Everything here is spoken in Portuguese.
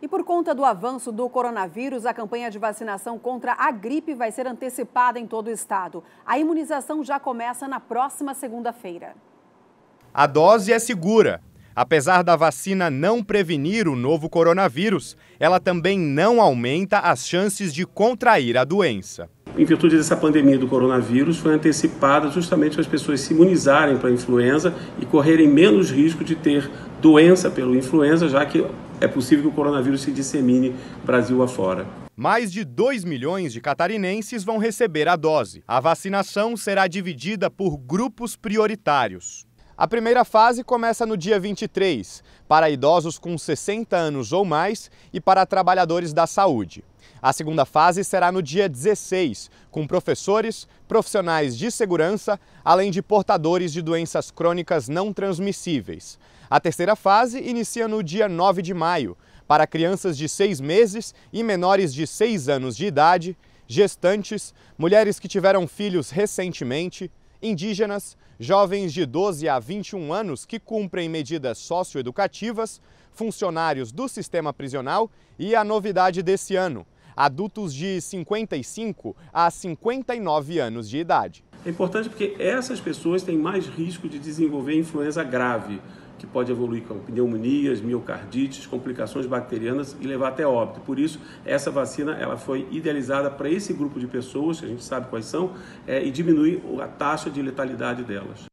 E por conta do avanço do coronavírus, a campanha de vacinação contra a gripe vai ser antecipada em todo o estado. A imunização já começa na próxima segunda-feira. A dose é segura. Apesar da vacina não prevenir o novo coronavírus, ela também não aumenta as chances de contrair a doença em virtude dessa pandemia do coronavírus, foi antecipada justamente para as pessoas se imunizarem para a influenza e correrem menos risco de ter doença pelo influenza, já que é possível que o coronavírus se dissemine Brasil afora. Mais de 2 milhões de catarinenses vão receber a dose. A vacinação será dividida por grupos prioritários. A primeira fase começa no dia 23, para idosos com 60 anos ou mais e para trabalhadores da saúde. A segunda fase será no dia 16, com professores, profissionais de segurança, além de portadores de doenças crônicas não transmissíveis. A terceira fase inicia no dia 9 de maio, para crianças de 6 meses e menores de 6 anos de idade, gestantes, mulheres que tiveram filhos recentemente, indígenas, jovens de 12 a 21 anos que cumprem medidas socioeducativas, funcionários do sistema prisional e a novidade desse ano, adultos de 55 a 59 anos de idade. É importante porque essas pessoas têm mais risco de desenvolver influenza grave, que pode evoluir com pneumonias, miocardites, complicações bacterianas e levar até óbito. Por isso, essa vacina ela foi idealizada para esse grupo de pessoas, que a gente sabe quais são, é, e diminui a taxa de letalidade delas.